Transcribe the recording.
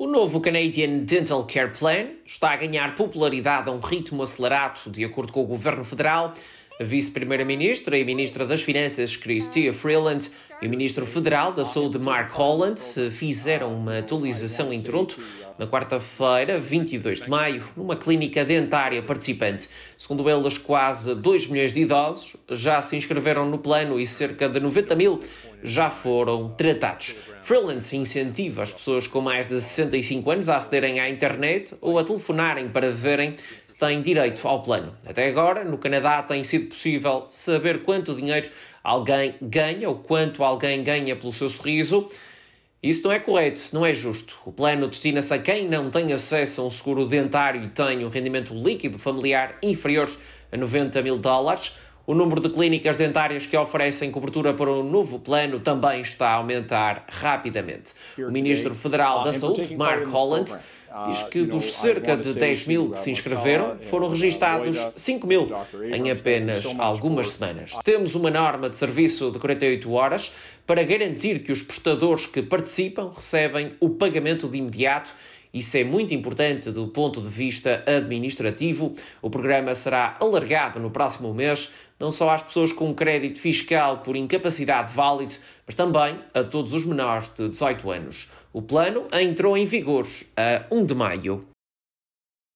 O novo Canadian Dental Care Plan está a ganhar popularidade a um ritmo acelerado, de acordo com o governo federal, a vice-primeira-ministra e ministra das Finanças, Chrystia Freeland, e o ministro federal da Saúde, Mark Holland, fizeram uma atualização em Toronto na quarta-feira, 22 de maio, numa clínica dentária participante. Segundo eles, quase 2 milhões de idosos já se inscreveram no plano e cerca de 90 mil já foram tratados. Freeland incentiva as pessoas com mais de 65 anos a acederem à internet ou a telefonarem para verem se têm direito ao plano. Até agora, no Canadá, têm sido possível saber quanto dinheiro alguém ganha ou quanto alguém ganha pelo seu sorriso. Isso não é correto, não é justo. O plano destina-se a quem não tem acesso a um seguro dentário e tem um rendimento líquido familiar inferior a 90 mil dólares. O número de clínicas dentárias que oferecem cobertura para o um novo plano também está a aumentar rapidamente. O ministro federal uh, da Saúde, Mark Holland, ah, diz que dos cerca de 10 mil que se inscreveram, foram registados 5 mil em apenas algumas semanas. Temos uma norma de serviço de 48 horas para garantir que os prestadores que participam recebem o pagamento de imediato isso é muito importante do ponto de vista administrativo. O programa será alargado no próximo mês, não só às pessoas com crédito fiscal por incapacidade válido, mas também a todos os menores de 18 anos. O plano entrou em vigor a 1 de maio.